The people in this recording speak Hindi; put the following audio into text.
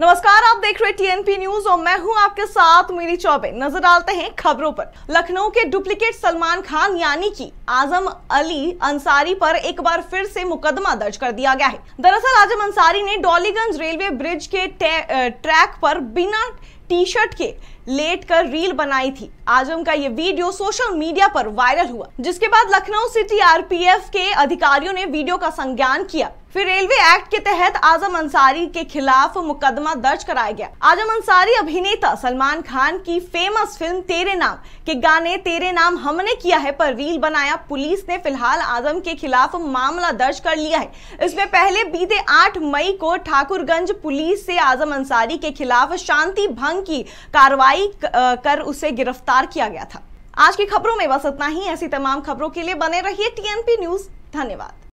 नमस्कार आप देख रहे हैं टीएनपी न्यूज और मैं हूं आपके साथ मेरी चौबे नजर डालते हैं खबरों पर लखनऊ के डुप्लीकेट सलमान खान यानी कि आजम अली अंसारी पर एक बार फिर से मुकदमा दर्ज कर दिया गया है दरअसल आजम अंसारी ने डॉलीगंज रेलवे ब्रिज के ट्रैक पर बिना टी शर्ट के लेट कर रील बनाई थी आजम का ये वीडियो सोशल मीडिया पर वायरल हुआ जिसके बाद लखनऊ सिटी आरपीएफ के अधिकारियों ने वीडियो का संज्ञान किया फिर रेलवे एक्ट के तहत आजम अंसारी के खिलाफ मुकदमा दर्ज कराया गया आजम अंसारी अभिनेता सलमान खान की फेमस फिल्म तेरे नाम के गाने तेरे नाम हमने किया है पर रील बनाया पुलिस ने फिलहाल आजम के खिलाफ मामला दर्ज कर लिया है इसमें पहले बीते 8 मई को ठाकुरगंज पुलिस से आजम अंसारी के खिलाफ शांति भंग की कार्रवाई कार्रवाई कर उसे गिरफ्तार किया गया था आज की खबरों में बस इतना ही ऐसी तमाम खबरों के लिए बने रहिए टीएनपी न्यूज धन्यवाद